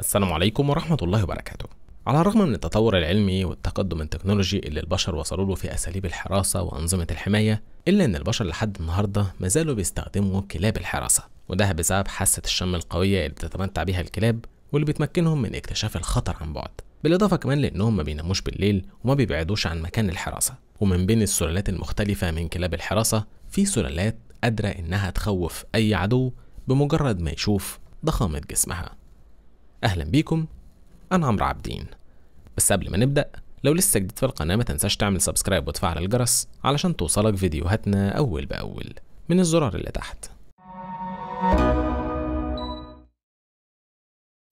السلام عليكم ورحمة الله وبركاته على الرغم من التطور العلمي والتقدم التكنولوجي اللي البشر وصلوا له في أساليب الحراسة وأنظمة الحماية إلا إن البشر لحد النهاردة ما زالوا بيستخدموا كلاب الحراسة وده بسبب حاسة الشم القوية اللي بتتمتع بيها الكلاب واللي بتمكنهم من اكتشاف الخطر عن بعد بالإضافة كمان لأنهم ما بيناموش بالليل وما بيبعدوش عن مكان الحراسة ومن بين السلالات المختلفة من كلاب الحراسة في سلالات قادرة إنها تخوف أي عدو بمجرد ما يشوف ضخامة جسمها أهلا بيكم أنا عمرو عابدين بس قبل ما نبدأ لو لسه جديد في القناة ما تنساش تعمل سبسكرايب وتفعل الجرس علشان توصلك فيديوهاتنا أول بأول من الزرار اللي تحت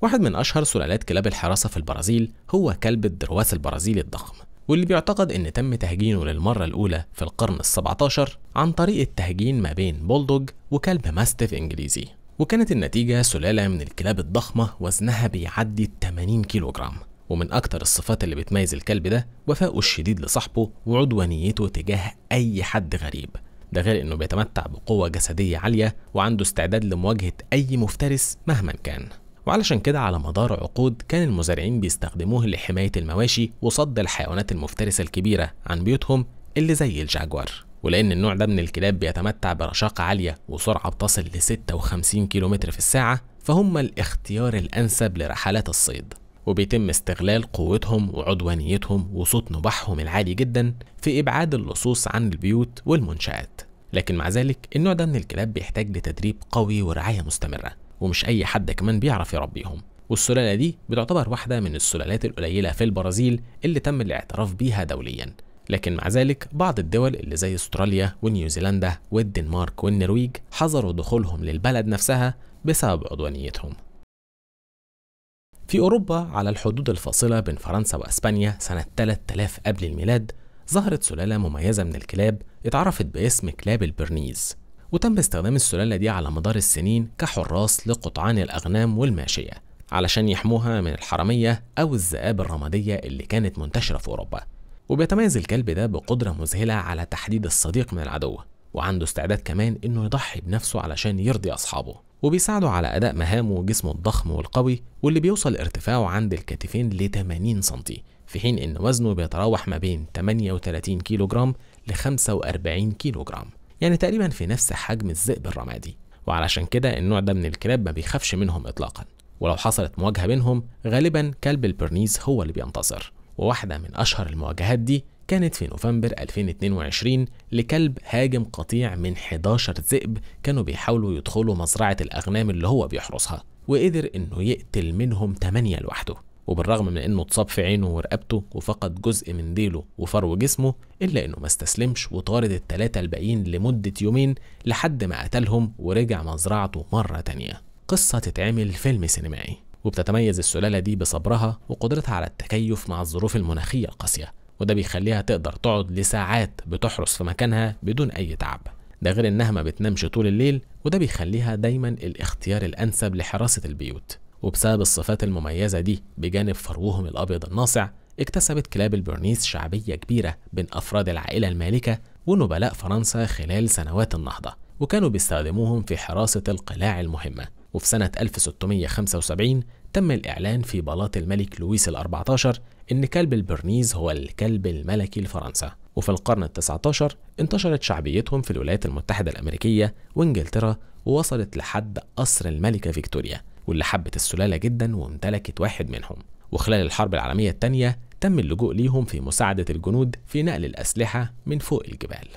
واحد من أشهر سلالات كلاب الحراسة في البرازيل هو كلب الدرواس البرازيلي الضخم واللي بيعتقد إن تم تهجينه للمرة الأولى في القرن ال 17 عن طريق التهجين ما بين بولدوج وكلب ماستيف إنجليزي وكانت النتيجة سلالة من الكلاب الضخمة وزنها بيعدي 80 كيلوغرام ومن أكتر الصفات اللي بتميز الكلب ده وفاءه الشديد لصاحبه وعدوانيته تجاه أي حد غريب ده غير إنه بيتمتع بقوة جسدية عالية وعنده استعداد لمواجهة أي مفترس مهما كان وعلشان كده على مدار عقود كان المزارعين بيستخدموه لحماية المواشي وصد الحيوانات المفترسة الكبيرة عن بيوتهم اللي زي الجاجوار ولأن النوع ده من الكلاب بيتمتع برشاقة عالية وسرعة بتصل ل 56 كم في الساعة فهم الاختيار الأنسب لرحلات الصيد وبيتم استغلال قوتهم وعدوانيتهم وصوت نباحهم العالي جدا في إبعاد اللصوص عن البيوت والمنشآت لكن مع ذلك النوع ده من الكلاب بيحتاج لتدريب قوي ورعاية مستمرة ومش أي حد كمان بيعرف يربيهم والسلالة دي بتعتبر واحدة من السلالات القليلة في البرازيل اللي تم الاعتراف بيها دوليا لكن مع ذلك بعض الدول اللي زي استراليا ونيوزيلندا والدنمارك والنرويج حظروا دخولهم للبلد نفسها بسبب عدوانيتهم في أوروبا على الحدود الفاصلة بين فرنسا وأسبانيا سنة 3000 قبل الميلاد ظهرت سلالة مميزة من الكلاب اتعرفت باسم كلاب البرنيز وتم استخدام السلالة دي على مدار السنين كحراس لقطعان الأغنام والماشية علشان يحموها من الحرامية أو الذئاب الرمادية اللي كانت منتشرة في أوروبا وبيتميز الكلب ده بقدرة مذهلة على تحديد الصديق من العدو وعنده استعداد كمان انه يضحي بنفسه علشان يرضي اصحابه وبيساعده على اداء مهامه جسمه الضخم والقوي واللي بيوصل ارتفاعه عند الكتفين ل 80 سم في حين ان وزنه بيتراوح ما بين 38 كيلو جرام ل 45 كيلو جرام يعني تقريبا في نفس حجم الذئب الرمادي وعلشان كده النوع ده من الكلاب ما بيخافش منهم اطلاقا ولو حصلت مواجهة بينهم غالبا كلب البرنيز هو اللي بينتصر وواحدة من أشهر المواجهات دي كانت في نوفمبر 2022 لكلب هاجم قطيع من 11 ذئب كانوا بيحاولوا يدخلوا مزرعة الأغنام اللي هو بيحرسها وقدر إنه يقتل منهم 8 لوحده وبالرغم من إنه اتصاب في عينه ورقبته وفقد جزء من ديله وفرو جسمه إلا إنه ما استسلمش وطارد التلاتة الباقيين لمدة يومين لحد ما قتلهم ورجع مزرعته مرة تانية قصة تتعمل فيلم سينمائي وبتتميز السلالة دي بصبرها وقدرتها على التكيف مع الظروف المناخية القاسية وده بيخليها تقدر تقعد لساعات بتحرس في مكانها بدون أي تعب ده غير إنها ما بتنامش طول الليل وده بيخليها دايما الاختيار الأنسب لحراسة البيوت وبسبب الصفات المميزة دي بجانب فروهم الأبيض الناصع اكتسبت كلاب البرنيس شعبية كبيرة بين أفراد العائلة المالكة ونبلاء فرنسا خلال سنوات النهضة وكانوا بيستخدموهم في حراسة القلاع المهمة وفي سنة 1675 تم الإعلان في بلاط الملك لويس ال14 إن كلب البرنيز هو الكلب الملكي لفرنسا وفي القرن ال19 انتشرت شعبيتهم في الولايات المتحدة الأمريكية وإنجلترا ووصلت لحد قصر الملكة فيكتوريا واللي حبت السلالة جدا وامتلكت واحد منهم وخلال الحرب العالمية الثانية تم اللجوء ليهم في مساعدة الجنود في نقل الأسلحة من فوق الجبال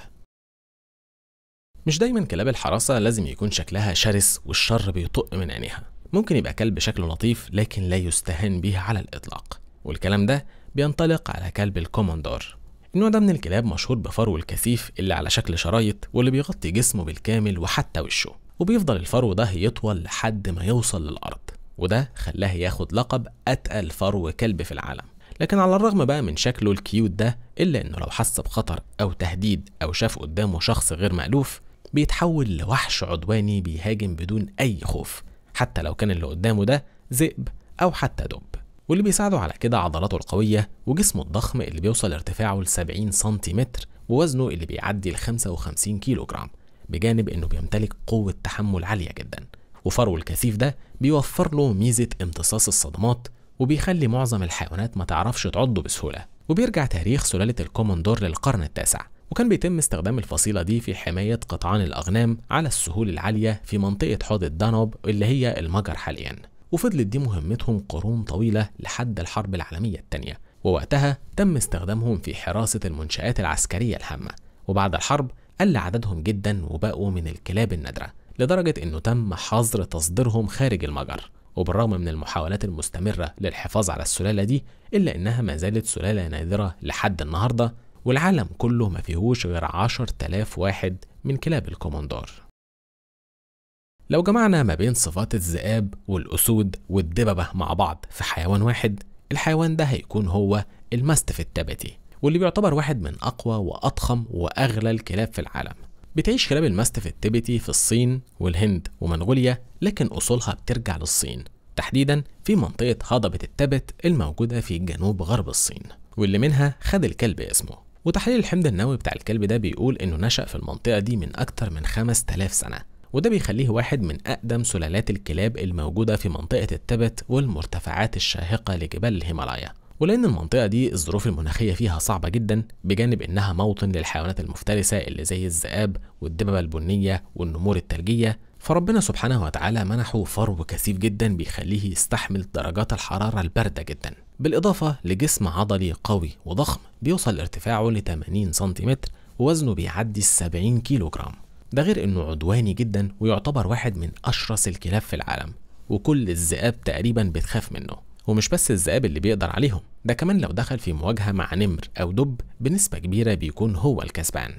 مش دايما كلاب الحراسة لازم يكون شكلها شرس والشر بيطق من عينيها ممكن يبقى كلب شكله لطيف لكن لا يستهان به على الإطلاق والكلام ده بينطلق على كلب الكوموندور النوع ده من الكلاب مشهور بفرو الكثيف اللي على شكل شرايط واللي بيغطي جسمه بالكامل وحتى وشه وبيفضل الفرو ده يطول لحد ما يوصل للأرض وده خلاه ياخد لقب أتقل فرو كلب في العالم لكن على الرغم بقى من شكله الكيوت ده إلا إنه لو حس بخطر أو تهديد أو شاف قدامه شخص غير مألوف بيتحول لوحش عدواني بيهاجم بدون أي خوف حتى لو كان اللي قدامه ده ذئب أو حتى دب واللي بيساعده على كده عضلاته القوية وجسمه الضخم اللي بيوصل ارتفاعه ل 70 سنتيمتر ووزنه اللي بيعدي ال 55 كيلو جرام بجانب انه بيمتلك قوة تحمل عالية جدا وفرو الكثيف ده بيوفر له ميزة امتصاص الصدمات وبيخلي معظم الحيوانات ما تعرفش تعضه بسهولة وبيرجع تاريخ سلالة الكوموندور للقرن التاسع وكان بيتم استخدام الفصيلة دي في حماية قطعان الأغنام على السهول العالية في منطقة حوض الدانوب اللي هي المجر حاليا وفضلت دي مهمتهم قرون طويلة لحد الحرب العالمية الثانية ووقتها تم استخدامهم في حراسة المنشآت العسكرية الهامة وبعد الحرب قل عددهم جدا وبقوا من الكلاب النادرة لدرجة أنه تم حظر تصديرهم خارج المجر وبالرغم من المحاولات المستمرة للحفاظ على السلالة دي إلا إنها ما زالت سلالة نادرة لحد النهاردة والعالم كله ما فيهوش غير عشر تلاف واحد من كلاب الكوماندار لو جمعنا ما بين صفات الذئاب والأسود والدببة مع بعض في حيوان واحد الحيوان ده هيكون هو المستف التبتي واللي بيعتبر واحد من أقوى وأضخم وأغلى الكلاب في العالم بتعيش كلاب المستف التبتي في الصين والهند ومنغوليا لكن أصولها بترجع للصين تحديدا في منطقة هضبة التبت الموجودة في جنوب غرب الصين واللي منها خد الكلب اسمه وتحليل الحمض النووي بتاع الكلب ده بيقول إنه نشأ في المنطقة دي من أكتر من 5000 سنة وده بيخليه واحد من أقدم سلالات الكلاب الموجودة في منطقة التبت والمرتفعات الشاهقة لجبال الهيمالايا ولأن المنطقة دي الظروف المناخية فيها صعبة جدا بجانب إنها موطن للحيوانات المفترسة اللي زي الذئاب والدببة البنية والنمور الثلجية فربنا سبحانه وتعالى منحه فرو كثيف جدا بيخليه يستحمل درجات الحرارة الباردة جدا بالإضافة لجسم عضلي قوي وضخم بيوصل ارتفاعه ل 80 سنتيمتر ووزنه بيعدي ال 70 جرام ده غير إنه عدواني جدا ويعتبر واحد من أشرس الكلاب في العالم وكل الذئاب تقريبا بتخاف منه ومش بس الذئاب اللي بيقدر عليهم ده كمان لو دخل في مواجهة مع نمر أو دب بنسبة كبيرة بيكون هو الكسبان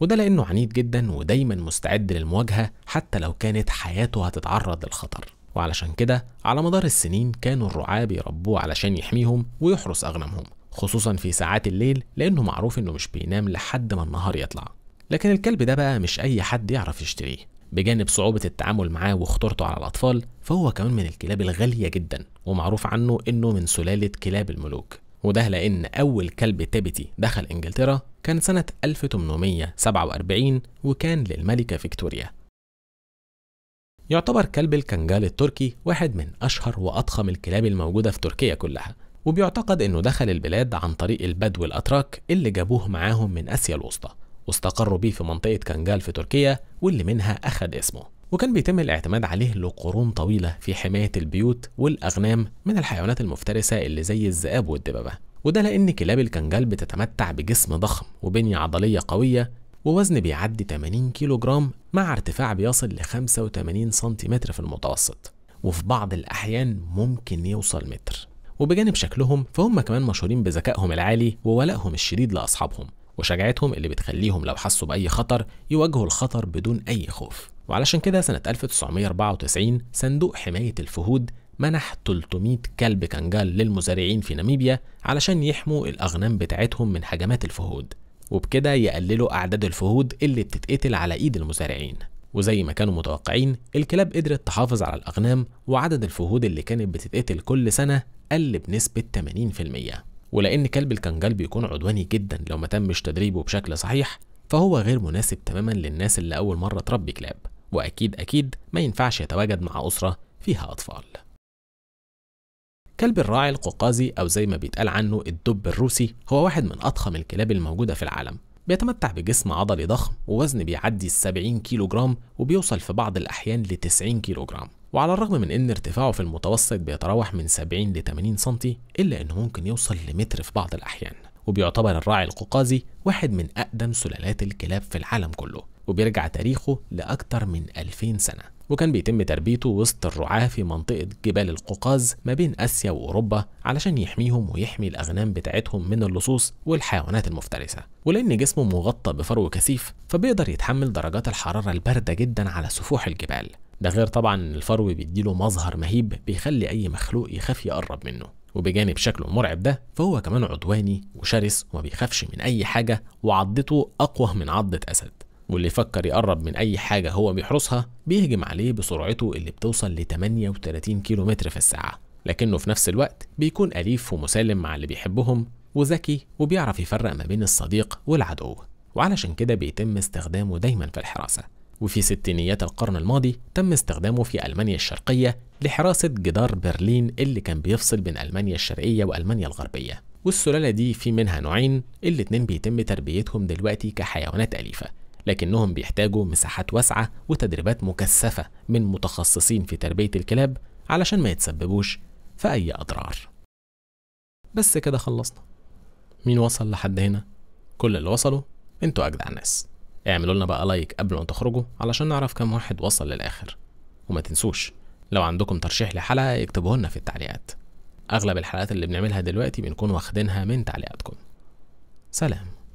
وده لأنه عنيد جدا ودايما مستعد للمواجهة حتى لو كانت حياته هتتعرض للخطر وعلشان كده على مدار السنين كانوا الرعاة بيربوه علشان يحميهم ويحرس أغنامهم خصوصا في ساعات الليل لأنه معروف إنه مش بينام لحد ما النهار يطلع لكن الكلب ده بقى مش أي حد يعرف يشتريه بجانب صعوبة التعامل معاه وخطورته على الأطفال فهو كمان من الكلاب الغالية جدا ومعروف عنه إنه من سلالة كلاب الملوك وده لأن أول كلب تبتي دخل إنجلترا كان سنة 1847 وكان للملكة فيكتوريا يعتبر كلب الكنجال التركي واحد من أشهر وأضخم الكلاب الموجودة في تركيا كلها وبيعتقد أنه دخل البلاد عن طريق البدو الأتراك اللي جابوه معاهم من آسيا الوسطى واستقروا بيه في منطقة كنجال في تركيا واللي منها أخد اسمه وكان بيتم الاعتماد عليه لقرون طويلة في حماية البيوت والأغنام من الحيوانات المفترسة اللي زي الذئاب والدببة وده لأن كلاب الكنجال بتتمتع بجسم ضخم وبنية عضلية قوية ووزن بيعدي 80 كيلو جرام مع ارتفاع بيصل ل 85 سنتيمتر في المتوسط وفي بعض الأحيان ممكن يوصل متر وبجانب شكلهم فهم كمان مشهورين بذكائهم العالي وولائهم الشديد لأصحابهم وشجاعتهم اللي بتخليهم لو حسوا بأي خطر يواجهوا الخطر بدون أي خوف وعلشان كده سنة 1994 صندوق حماية الفهود منح 300 كلب كنجال للمزارعين في ناميبيا علشان يحموا الأغنام بتاعتهم من هجمات الفهود وبكده يقللوا أعداد الفهود اللي بتتقتل على إيد المزارعين وزي ما كانوا متوقعين الكلاب قدرت تحافظ على الأغنام وعدد الفهود اللي كانت بتتقتل كل سنة قل بنسبة 80% ولأن كلب الكنجال بيكون عدواني جدا لو ما تمش تدريبه بشكل صحيح فهو غير مناسب تماما للناس اللي أول مرة تربي كلاب وأكيد أكيد ما ينفعش يتواجد مع أسرة فيها أطفال كلب الراعي القوقازي أو زي ما بيتقال عنه الدب الروسي هو واحد من أضخم الكلاب الموجودة في العالم بيتمتع بجسم عضلي ضخم ووزن بيعدي ال 70 كيلو جرام وبيوصل في بعض الأحيان ل 90 كيلو جرام وعلى الرغم من ان ارتفاعه في المتوسط بيتراوح من 70 ل 80 سم الا انه ممكن يوصل لمتر في بعض الاحيان وبيعتبر الراعي القوقازي واحد من اقدم سلالات الكلاب في العالم كله وبيرجع تاريخه لأكثر من 2000 سنة وكان بيتم تربيته وسط الرعاة في منطقة جبال القوقاز ما بين آسيا وأوروبا علشان يحميهم ويحمي الأغنام بتاعتهم من اللصوص والحيوانات المفترسة ولأن جسمه مغطى بفرو كثيف فبيقدر يتحمل درجات الحرارة الباردة جدا على سفوح الجبال ده غير طبعا ان الفرو بيديله مظهر مهيب بيخلي اي مخلوق يخاف يقرب منه وبجانب شكله المرعب ده فهو كمان عدواني وشرس وما بيخافش من اي حاجه وعضته اقوى من عضه اسد واللي يفكر يقرب من أي حاجة هو بيحرسها بيهجم عليه بسرعته اللي بتوصل ل 38 كيلومتر في الساعة لكنه في نفس الوقت بيكون أليف ومسالم مع اللي بيحبهم وذكي وبيعرف يفرق ما بين الصديق والعدو وعلشان كده بيتم استخدامه دايما في الحراسة وفي ستينيات القرن الماضي تم استخدامه في ألمانيا الشرقية لحراسة جدار برلين اللي كان بيفصل بين ألمانيا الشرقية وألمانيا الغربية والسلالة دي في منها نوعين الاتنين بيتم تربيتهم دلوقتي كحيوانات أليفة لكنهم بيحتاجوا مساحات واسعة وتدريبات مكثفة من متخصصين في تربية الكلاب علشان ما يتسببوش في أي أضرار بس كده خلصنا مين وصل لحد هنا؟ كل اللي وصلوا انتوا أجدع ناس اعملوا لنا بقى لايك قبل ما تخرجوا علشان نعرف كم واحد وصل للآخر وما تنسوش لو عندكم ترشيح لحلقة اكتبوه لنا في التعليقات أغلب الحلقات اللي بنعملها دلوقتي بنكون واخدينها من تعليقاتكم سلام